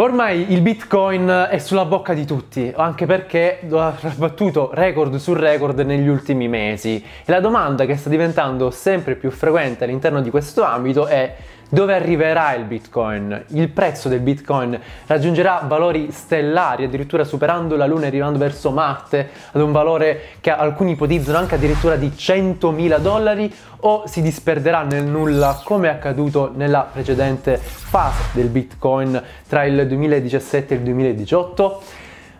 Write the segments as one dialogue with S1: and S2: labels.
S1: Ormai il Bitcoin è sulla bocca di tutti, anche perché ha battuto record su record negli ultimi mesi. E la domanda che sta diventando sempre più frequente all'interno di questo ambito è dove arriverà il Bitcoin? Il prezzo del Bitcoin raggiungerà valori stellari, addirittura superando la Luna e arrivando verso Marte ad un valore che alcuni ipotizzano anche addirittura di 100.000 dollari o si disperderà nel nulla come è accaduto nella precedente fase del Bitcoin tra il 2017 e il 2018?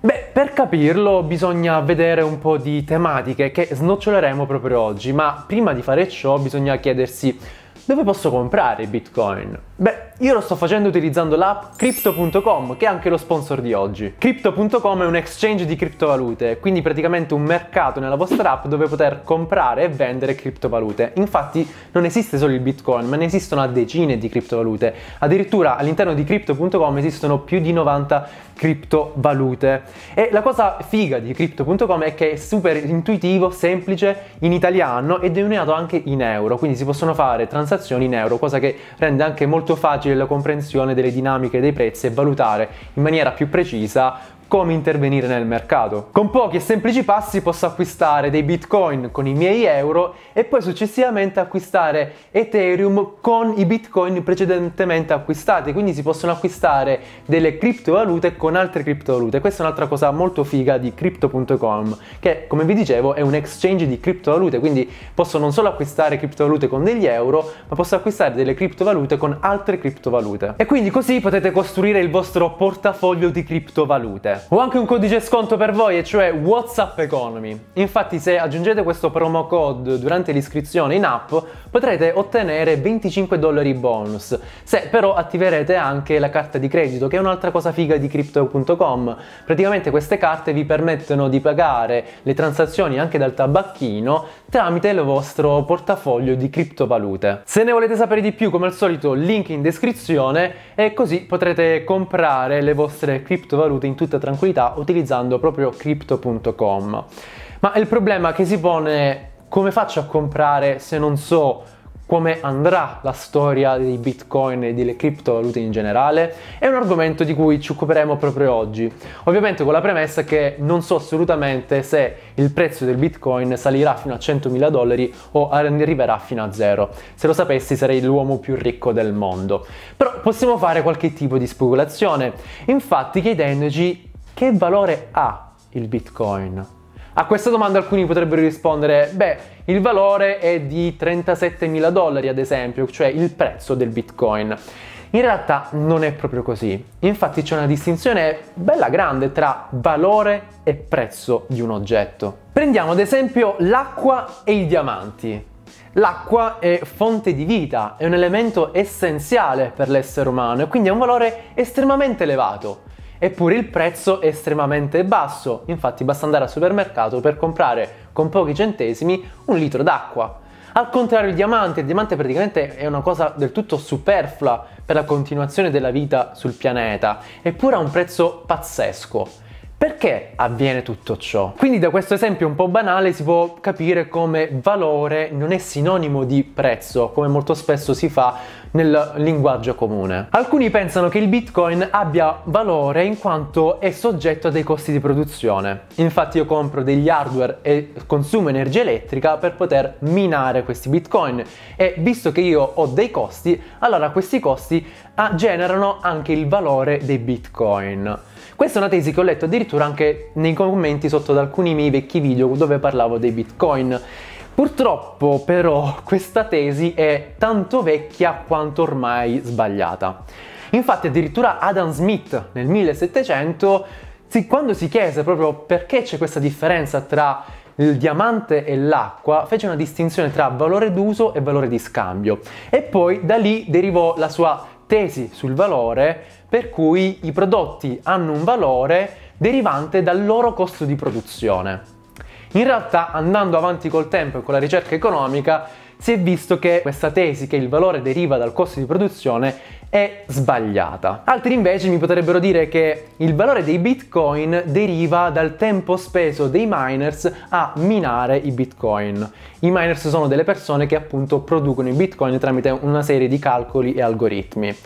S1: Beh, per capirlo bisogna vedere un po' di tematiche che snoccioleremo proprio oggi, ma prima di fare ciò bisogna chiedersi dove posso comprare i bitcoin? Beh, io lo sto facendo utilizzando l'app Crypto.com, che è anche lo sponsor di oggi. Crypto.com è un exchange di criptovalute, quindi praticamente un mercato nella vostra app dove poter comprare e vendere criptovalute. Infatti non esiste solo il Bitcoin, ma ne esistono a decine di criptovalute. Addirittura all'interno di Crypto.com esistono più di 90 criptovalute. E la cosa figa di Crypto.com è che è super intuitivo, semplice, in italiano e denominato anche in euro, quindi si possono fare transazioni in euro, cosa che rende anche molto facile facile la comprensione delle dinamiche dei prezzi e valutare in maniera più precisa come intervenire nel mercato. Con pochi e semplici passi posso acquistare dei bitcoin con i miei euro e poi successivamente acquistare Ethereum con i bitcoin precedentemente acquistati, quindi si possono acquistare delle criptovalute con altre criptovalute. Questa è un'altra cosa molto figa di crypto.com, che come vi dicevo è un exchange di criptovalute, quindi posso non solo acquistare criptovalute con degli euro, ma posso acquistare delle criptovalute con altre criptovalute. E quindi così potete costruire il vostro portafoglio di criptovalute. Ho anche un codice sconto per voi e cioè WhatsApp Economy. Infatti se aggiungete questo promo code durante l'iscrizione in app potrete ottenere 25 dollari bonus. Se però attiverete anche la carta di credito che è un'altra cosa figa di crypto.com. Praticamente queste carte vi permettono di pagare le transazioni anche dal tabacchino tramite il vostro portafoglio di criptovalute. Se ne volete sapere di più come al solito link in descrizione e così potrete comprare le vostre criptovalute in tutta trasparenza tranquillità utilizzando proprio crypto.com. Ma il problema che si pone è come faccio a comprare se non so come andrà la storia dei bitcoin e delle criptovalute in generale, è un argomento di cui ci occuperemo proprio oggi. Ovviamente con la premessa che non so assolutamente se il prezzo del bitcoin salirà fino a 100.000 dollari o arriverà fino a zero. Se lo sapessi sarei l'uomo più ricco del mondo. Però possiamo fare qualche tipo di speculazione, infatti chiedendoci che valore ha il bitcoin? A questa domanda alcuni potrebbero rispondere, beh, il valore è di 37 mila dollari ad esempio, cioè il prezzo del bitcoin. In realtà non è proprio così. Infatti c'è una distinzione bella grande tra valore e prezzo di un oggetto. Prendiamo ad esempio l'acqua e i diamanti. L'acqua è fonte di vita, è un elemento essenziale per l'essere umano e quindi ha un valore estremamente elevato. Eppure il prezzo è estremamente basso, infatti basta andare al supermercato per comprare con pochi centesimi un litro d'acqua. Al contrario il diamante, il diamante praticamente è una cosa del tutto superflua per la continuazione della vita sul pianeta, eppure ha un prezzo pazzesco. Perché avviene tutto ciò? Quindi da questo esempio un po' banale si può capire come valore non è sinonimo di prezzo, come molto spesso si fa nel linguaggio comune. Alcuni pensano che il bitcoin abbia valore in quanto è soggetto a dei costi di produzione. Infatti io compro degli hardware e consumo energia elettrica per poter minare questi bitcoin e visto che io ho dei costi, allora questi costi ah, generano anche il valore dei bitcoin. Questa è una tesi che ho letto addirittura anche nei commenti sotto ad alcuni miei vecchi video dove parlavo dei bitcoin. Purtroppo però questa tesi è tanto vecchia quanto ormai sbagliata. Infatti addirittura Adam Smith nel 1700, quando si chiese proprio perché c'è questa differenza tra il diamante e l'acqua, fece una distinzione tra valore d'uso e valore di scambio e poi da lì derivò la sua tesi sul valore per cui i prodotti hanno un valore derivante dal loro costo di produzione. In realtà, andando avanti col tempo e con la ricerca economica, si è visto che questa tesi che il valore deriva dal costo di produzione è sbagliata. Altri invece mi potrebbero dire che il valore dei bitcoin deriva dal tempo speso dei miners a minare i bitcoin. I miners sono delle persone che appunto producono i bitcoin tramite una serie di calcoli e algoritmi.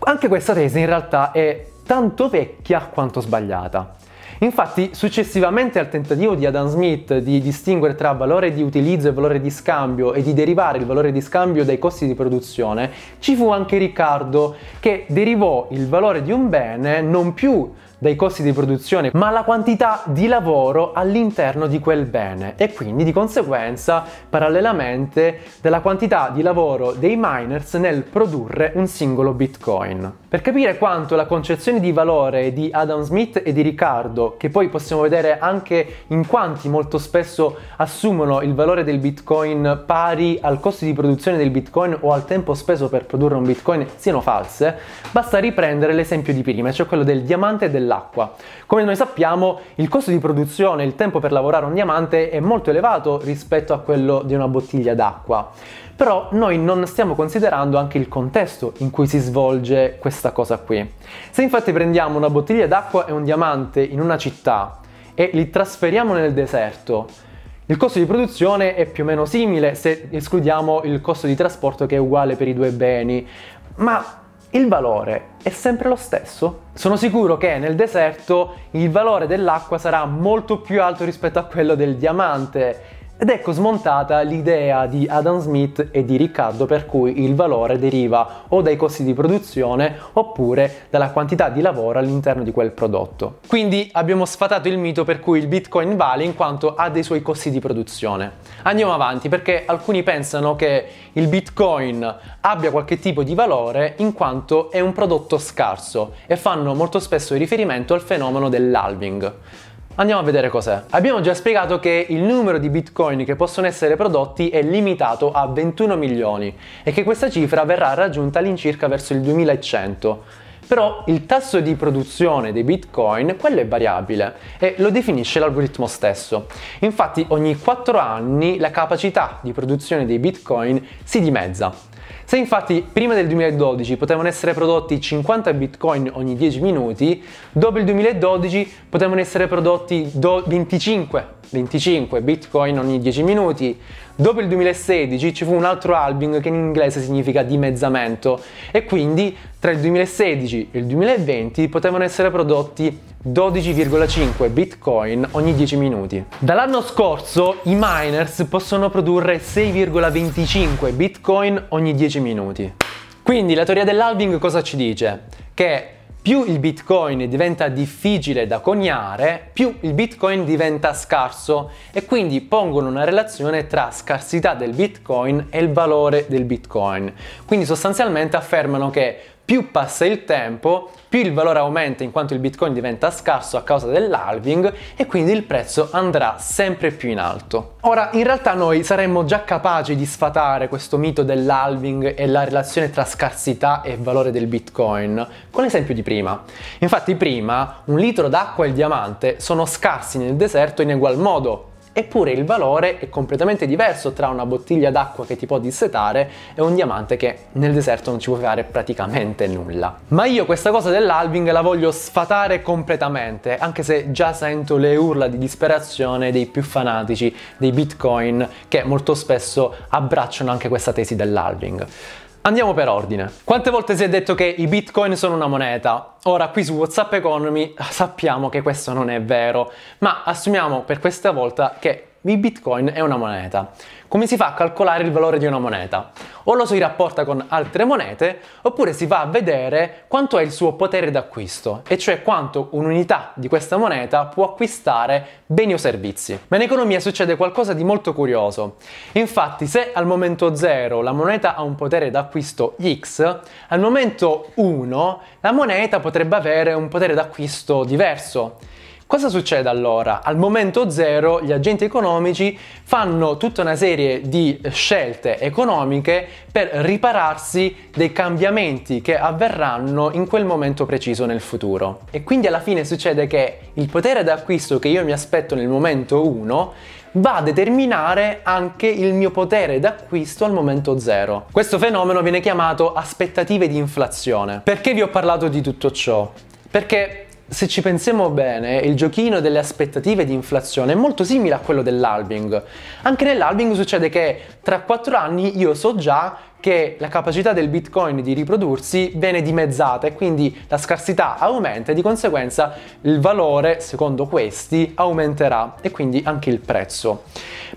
S1: Anche questa tesi in realtà è tanto vecchia quanto sbagliata. Infatti, successivamente al tentativo di Adam Smith di distinguere tra valore di utilizzo e valore di scambio e di derivare il valore di scambio dai costi di produzione, ci fu anche Riccardo che derivò il valore di un bene non più dai costi di produzione, ma la quantità di lavoro all'interno di quel bene e quindi di conseguenza parallelamente della quantità di lavoro dei miners nel produrre un singolo bitcoin. Per capire quanto la concezione di valore di Adam Smith e di Riccardo, che poi possiamo vedere anche in quanti molto spesso assumono il valore del bitcoin pari al costo di produzione del bitcoin o al tempo speso per produrre un bitcoin, siano false, basta riprendere l'esempio di prima, cioè quello del diamante e della dell'acqua. Come noi sappiamo, il costo di produzione il tempo per lavorare un diamante è molto elevato rispetto a quello di una bottiglia d'acqua. Però noi non stiamo considerando anche il contesto in cui si svolge questa cosa qui. Se infatti prendiamo una bottiglia d'acqua e un diamante in una città e li trasferiamo nel deserto, il costo di produzione è più o meno simile se escludiamo il costo di trasporto che è uguale per i due beni, ma il valore è sempre lo stesso? Sono sicuro che nel deserto il valore dell'acqua sarà molto più alto rispetto a quello del diamante ed ecco smontata l'idea di Adam Smith e di Riccardo per cui il valore deriva o dai costi di produzione oppure dalla quantità di lavoro all'interno di quel prodotto. Quindi abbiamo sfatato il mito per cui il Bitcoin vale in quanto ha dei suoi costi di produzione. Andiamo avanti perché alcuni pensano che il Bitcoin abbia qualche tipo di valore in quanto è un prodotto scarso e fanno molto spesso riferimento al fenomeno dell'halving. Andiamo a vedere cos'è. Abbiamo già spiegato che il numero di bitcoin che possono essere prodotti è limitato a 21 milioni e che questa cifra verrà raggiunta all'incirca verso il 2100 però il tasso di produzione dei bitcoin, quello è variabile e lo definisce l'algoritmo stesso. Infatti ogni 4 anni la capacità di produzione dei bitcoin si dimezza. Se infatti prima del 2012 potevano essere prodotti 50 bitcoin ogni 10 minuti, dopo il 2012 potevano essere prodotti 25 25 bitcoin ogni 10 minuti. Dopo il 2016 ci fu un altro halving che in inglese significa dimezzamento e quindi tra il 2016 e il 2020 potevano essere prodotti 12,5 bitcoin ogni 10 minuti. Dall'anno scorso i miners possono produrre 6,25 bitcoin ogni 10 minuti. Quindi la teoria dell'halving cosa ci dice? Che più il bitcoin diventa difficile da coniare, più il bitcoin diventa scarso e quindi pongono una relazione tra scarsità del bitcoin e il valore del bitcoin. Quindi sostanzialmente affermano che più passa il tempo più il valore aumenta in quanto il bitcoin diventa scarso a causa dell'halving e quindi il prezzo andrà sempre più in alto. Ora, in realtà noi saremmo già capaci di sfatare questo mito dell'halving e la relazione tra scarsità e valore del bitcoin con l'esempio di prima. Infatti prima un litro d'acqua e il diamante sono scarsi nel deserto in egual modo, eppure il valore è completamente diverso tra una bottiglia d'acqua che ti può dissetare e un diamante che nel deserto non ci può fare praticamente nulla. Ma io questa cosa dell'alving la voglio sfatare completamente, anche se già sento le urla di disperazione dei più fanatici dei bitcoin che molto spesso abbracciano anche questa tesi dell'alving. Andiamo per ordine. Quante volte si è detto che i bitcoin sono una moneta? Ora qui su WhatsApp Economy ah, sappiamo che questo non è vero, ma assumiamo per questa volta che i bitcoin è una moneta. Come si fa a calcolare il valore di una moneta? O lo si rapporta con altre monete, oppure si va a vedere quanto è il suo potere d'acquisto, e cioè quanto un'unità di questa moneta può acquistare beni o servizi. Ma in economia succede qualcosa di molto curioso. Infatti, se al momento 0 la moneta ha un potere d'acquisto X, al momento 1 la moneta potrebbe avere un potere d'acquisto diverso. Cosa succede allora? Al momento zero gli agenti economici fanno tutta una serie di scelte economiche per ripararsi dei cambiamenti che avverranno in quel momento preciso nel futuro. E quindi alla fine succede che il potere d'acquisto che io mi aspetto nel momento 1 va a determinare anche il mio potere d'acquisto al momento zero. Questo fenomeno viene chiamato aspettative di inflazione. Perché vi ho parlato di tutto ciò? Perché se ci pensiamo bene, il giochino delle aspettative di inflazione è molto simile a quello dell'albing. Anche nell'albing succede che tra 4 anni io so già che la capacità del bitcoin di riprodursi viene dimezzata e quindi la scarsità aumenta e di conseguenza il valore, secondo questi, aumenterà e quindi anche il prezzo.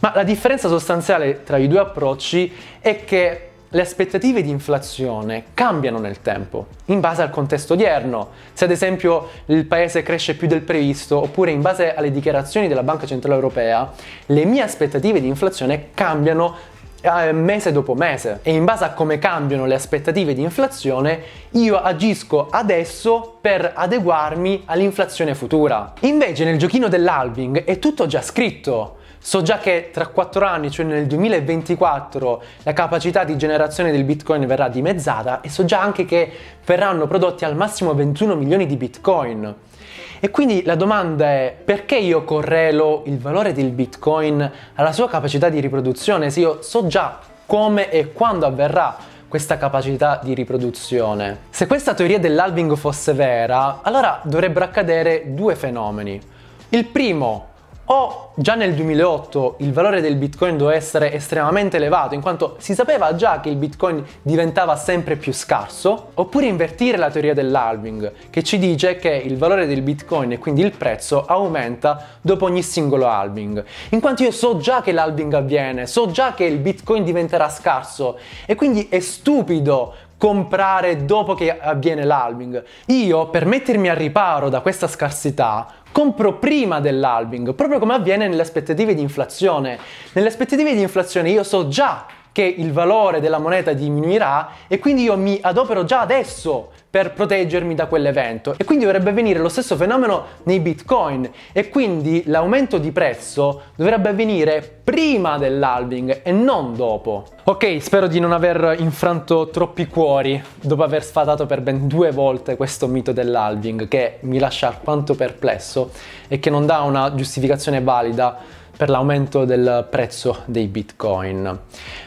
S1: Ma la differenza sostanziale tra i due approcci è che le aspettative di inflazione cambiano nel tempo, in base al contesto odierno, se ad esempio il paese cresce più del previsto, oppure in base alle dichiarazioni della Banca Centrale Europea, le mie aspettative di inflazione cambiano eh, mese dopo mese e in base a come cambiano le aspettative di inflazione io agisco adesso per adeguarmi all'inflazione futura. Invece nel giochino dell'alving è tutto già scritto, So già che tra 4 anni, cioè nel 2024, la capacità di generazione del Bitcoin verrà dimezzata e so già anche che verranno prodotti al massimo 21 milioni di Bitcoin. E quindi la domanda è perché io correlo il valore del Bitcoin alla sua capacità di riproduzione se io so già come e quando avverrà questa capacità di riproduzione? Se questa teoria dell'alving fosse vera, allora dovrebbero accadere due fenomeni. Il primo o già nel 2008 il valore del bitcoin doveva essere estremamente elevato in quanto si sapeva già che il bitcoin diventava sempre più scarso, oppure invertire la teoria dell'halving che ci dice che il valore del bitcoin e quindi il prezzo aumenta dopo ogni singolo halving, in quanto io so già che l'halving avviene, so già che il bitcoin diventerà scarso e quindi è stupido comprare dopo che avviene l'halving. Io, per mettermi al riparo da questa scarsità, compro prima dell'alving, proprio come avviene nelle aspettative di inflazione. Nelle aspettative di inflazione io so già che il valore della moneta diminuirà e quindi io mi adopero già adesso per proteggermi da quell'evento. E quindi dovrebbe avvenire lo stesso fenomeno nei bitcoin e quindi l'aumento di prezzo dovrebbe avvenire prima dell'alving e non dopo. Ok, spero di non aver infranto troppi cuori dopo aver sfatato per ben due volte questo mito dell'alving che mi lascia alquanto perplesso e che non dà una giustificazione valida per l'aumento del prezzo dei bitcoin.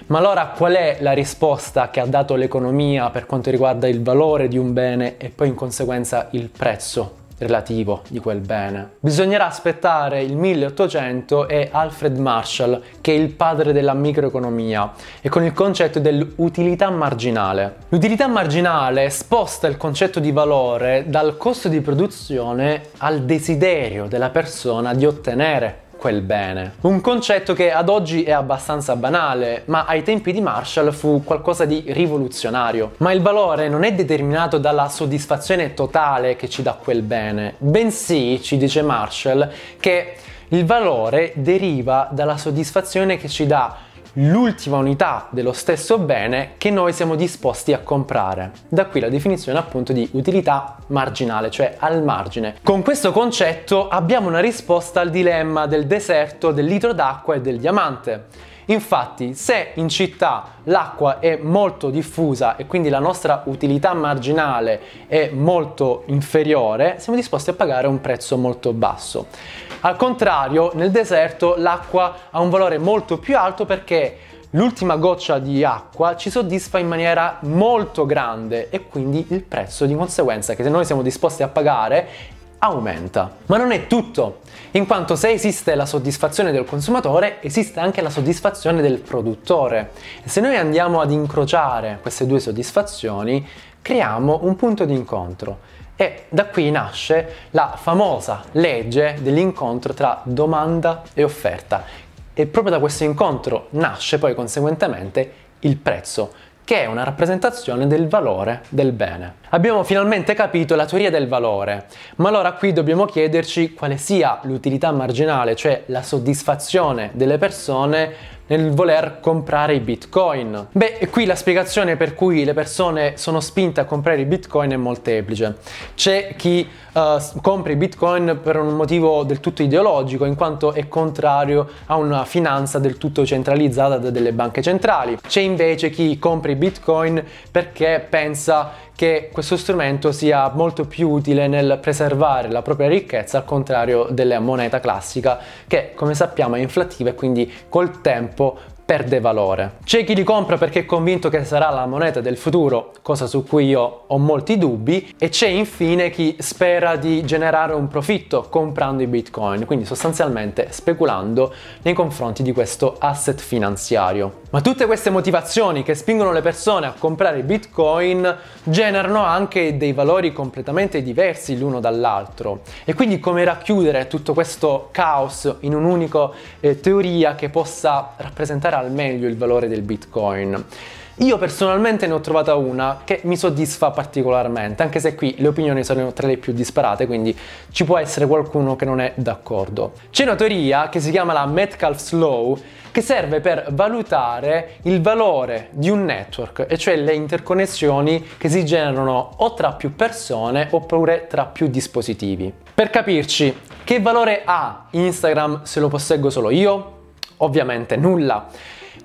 S1: Ma allora qual è la risposta che ha dato l'economia per quanto riguarda il valore di un bene e poi in conseguenza il prezzo relativo di quel bene. Bisognerà aspettare il 1800 e Alfred Marshall, che è il padre della microeconomia, e con il concetto dell'utilità marginale. L'utilità marginale sposta il concetto di valore dal costo di produzione al desiderio della persona di ottenere quel bene. Un concetto che ad oggi è abbastanza banale, ma ai tempi di Marshall fu qualcosa di rivoluzionario. Ma il valore non è determinato dalla soddisfazione totale che ci dà quel bene, bensì, ci dice Marshall, che il valore deriva dalla soddisfazione che ci dà l'ultima unità dello stesso bene che noi siamo disposti a comprare. Da qui la definizione appunto di utilità marginale, cioè al margine. Con questo concetto abbiamo una risposta al dilemma del deserto, del litro d'acqua e del diamante. Infatti, se in città l'acqua è molto diffusa e quindi la nostra utilità marginale è molto inferiore, siamo disposti a pagare un prezzo molto basso. Al contrario, nel deserto l'acqua ha un valore molto più alto perché l'ultima goccia di acqua ci soddisfa in maniera molto grande e quindi il prezzo di conseguenza che noi siamo disposti a pagare aumenta. Ma non è tutto, in quanto se esiste la soddisfazione del consumatore, esiste anche la soddisfazione del produttore. E se noi andiamo ad incrociare queste due soddisfazioni, creiamo un punto di incontro. E da qui nasce la famosa legge dell'incontro tra domanda e offerta. E proprio da questo incontro nasce poi conseguentemente il prezzo, che è una rappresentazione del valore del bene. Abbiamo finalmente capito la teoria del valore, ma allora qui dobbiamo chiederci quale sia l'utilità marginale, cioè la soddisfazione delle persone nel voler comprare i bitcoin. Beh, qui la spiegazione per cui le persone sono spinte a comprare i bitcoin è molteplice. C'è chi uh, compra i bitcoin per un motivo del tutto ideologico, in quanto è contrario a una finanza del tutto centralizzata da delle banche centrali. C'è invece chi compra i bitcoin perché pensa che questo strumento sia molto più utile nel preservare la propria ricchezza al contrario della moneta classica che come sappiamo è inflattiva e quindi col tempo tempo perde valore. C'è chi li compra perché è convinto che sarà la moneta del futuro, cosa su cui io ho molti dubbi, e c'è infine chi spera di generare un profitto comprando i bitcoin, quindi sostanzialmente speculando nei confronti di questo asset finanziario. Ma tutte queste motivazioni che spingono le persone a comprare i bitcoin generano anche dei valori completamente diversi l'uno dall'altro e quindi come racchiudere tutto questo caos in un'unica eh, teoria che possa rappresentare valutare al meglio il valore del Bitcoin. Io personalmente ne ho trovata una che mi soddisfa particolarmente, anche se qui le opinioni sono tra le più disparate, quindi ci può essere qualcuno che non è d'accordo. C'è una teoria che si chiama la Metcalfe's Law che serve per valutare il valore di un network, e cioè le interconnessioni che si generano o tra più persone oppure tra più dispositivi. Per capirci, che valore ha Instagram se lo posseggo solo io? Ovviamente nulla.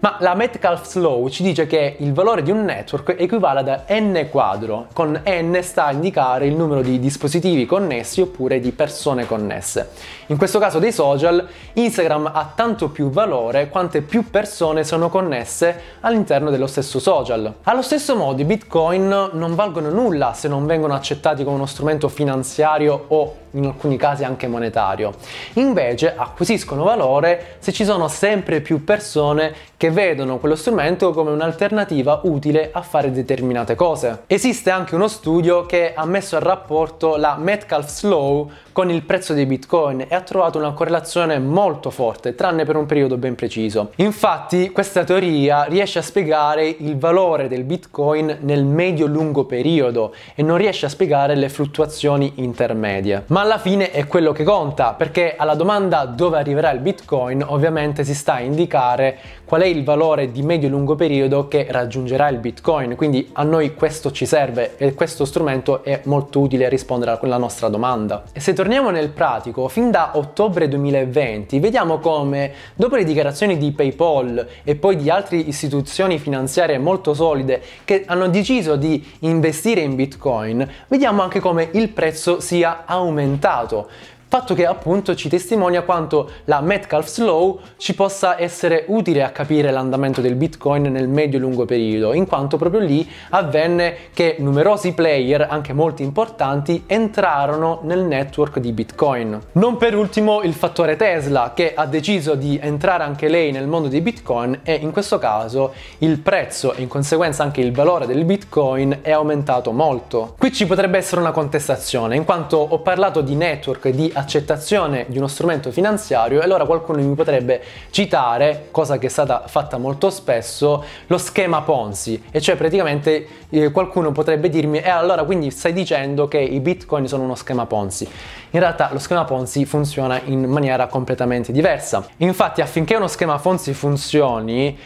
S1: Ma la Metcalfe's Law ci dice che il valore di un network equivale ad n quadro, con n sta a indicare il numero di dispositivi connessi oppure di persone connesse. In questo caso dei social, Instagram ha tanto più valore quante più persone sono connesse all'interno dello stesso social. Allo stesso modo i bitcoin non valgono nulla se non vengono accettati come uno strumento finanziario o in alcuni casi anche monetario. Invece acquisiscono valore se ci sono sempre più persone che che vedono quello strumento come un'alternativa utile a fare determinate cose. Esiste anche uno studio che ha messo a rapporto la Metcalfe's Law con il prezzo dei bitcoin e ha trovato una correlazione molto forte, tranne per un periodo ben preciso. Infatti questa teoria riesce a spiegare il valore del bitcoin nel medio-lungo periodo e non riesce a spiegare le fluttuazioni intermedie. Ma alla fine è quello che conta, perché alla domanda dove arriverà il bitcoin ovviamente si sta a indicare qual è il il valore di medio e lungo periodo che raggiungerà il Bitcoin. Quindi a noi questo ci serve e questo strumento è molto utile a rispondere a quella nostra domanda. E se torniamo nel pratico, fin da ottobre 2020 vediamo come dopo le dichiarazioni di PayPal e poi di altre istituzioni finanziarie molto solide che hanno deciso di investire in Bitcoin, vediamo anche come il prezzo sia aumentato. Fatto che appunto ci testimonia quanto la Metcalf's Law ci possa essere utile a capire l'andamento del Bitcoin nel medio e lungo periodo, in quanto proprio lì avvenne che numerosi player, anche molto importanti, entrarono nel network di Bitcoin. Non per ultimo il fattore Tesla, che ha deciso di entrare anche lei nel mondo di Bitcoin e in questo caso il prezzo e in conseguenza anche il valore del Bitcoin è aumentato molto. Qui ci potrebbe essere una contestazione, in quanto ho parlato di network di accettazione di uno strumento finanziario allora qualcuno mi potrebbe citare, cosa che è stata fatta molto spesso, lo schema Ponzi e cioè praticamente eh, qualcuno potrebbe dirmi e eh, allora quindi stai dicendo che i bitcoin sono uno schema Ponzi. In realtà lo schema Ponzi funziona in maniera completamente diversa. Infatti affinché uno schema Ponzi funzioni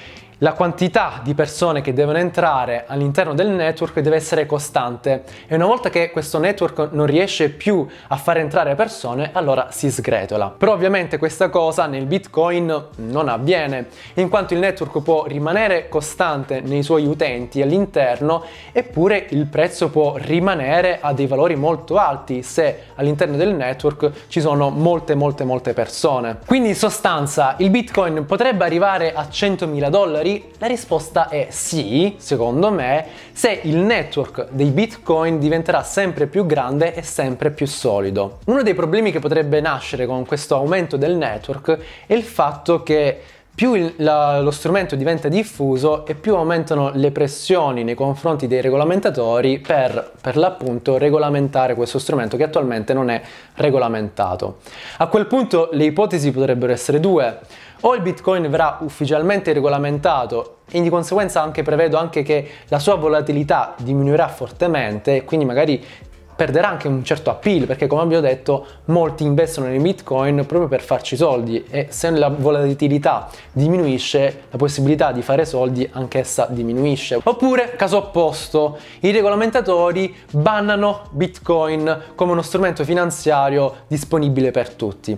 S1: la quantità di persone che devono entrare all'interno del network deve essere costante e una volta che questo network non riesce più a far entrare persone, allora si sgretola. Però ovviamente questa cosa nel Bitcoin non avviene, in quanto il network può rimanere costante nei suoi utenti all'interno, eppure il prezzo può rimanere a dei valori molto alti se all'interno del network ci sono molte molte molte persone. Quindi in sostanza il Bitcoin potrebbe arrivare a 100.000 dollari la risposta è sì, secondo me, se il network dei bitcoin diventerà sempre più grande e sempre più solido. Uno dei problemi che potrebbe nascere con questo aumento del network è il fatto che più il, la, lo strumento diventa diffuso e più aumentano le pressioni nei confronti dei regolamentatori per, per l'appunto, regolamentare questo strumento che attualmente non è regolamentato. A quel punto le ipotesi potrebbero essere due o il Bitcoin verrà ufficialmente regolamentato e di conseguenza anche prevedo anche che la sua volatilità diminuirà fortemente e quindi magari perderà anche un certo appeal perché come abbiamo detto molti investono in bitcoin proprio per farci soldi e se la volatilità diminuisce la possibilità di fare soldi anch'essa diminuisce oppure caso opposto i regolamentatori bannano bitcoin come uno strumento finanziario disponibile per tutti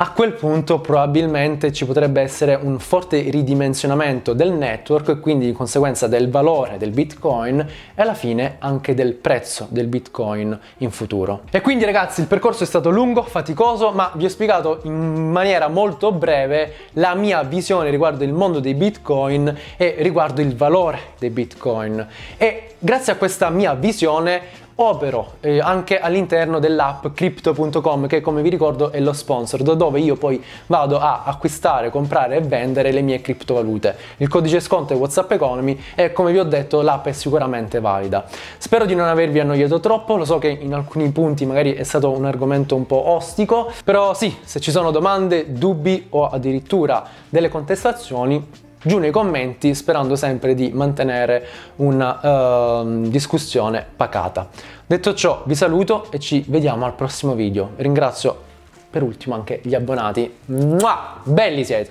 S1: a quel punto probabilmente ci potrebbe essere un forte ridimensionamento del network e quindi di conseguenza del valore del bitcoin e alla fine anche del prezzo del bitcoin in futuro. E quindi ragazzi il percorso è stato lungo, faticoso, ma vi ho spiegato in maniera molto breve la mia visione riguardo il mondo dei bitcoin e riguardo il valore dei bitcoin e grazie a questa mia visione opero eh, anche all'interno dell'app crypto.com che come vi ricordo è lo sponsor da dove io poi vado a acquistare, comprare e vendere le mie criptovalute. Il codice sconto è WhatsApp Economy e come vi ho detto l'app è sicuramente valida. Spero di non avervi annoiato troppo, lo so che in alcuni punti magari è stato un argomento un po' ostico, però sì, se ci sono domande, dubbi o addirittura delle contestazioni giù nei commenti sperando sempre di mantenere una uh, discussione pacata. Detto ciò vi saluto e ci vediamo al prossimo video. Ringrazio per ultimo anche gli abbonati. Mua! Belli siete!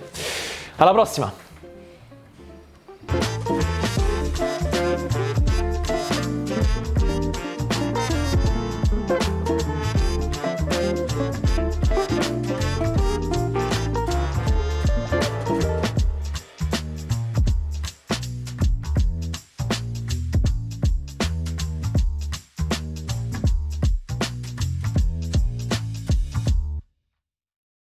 S1: Alla prossima!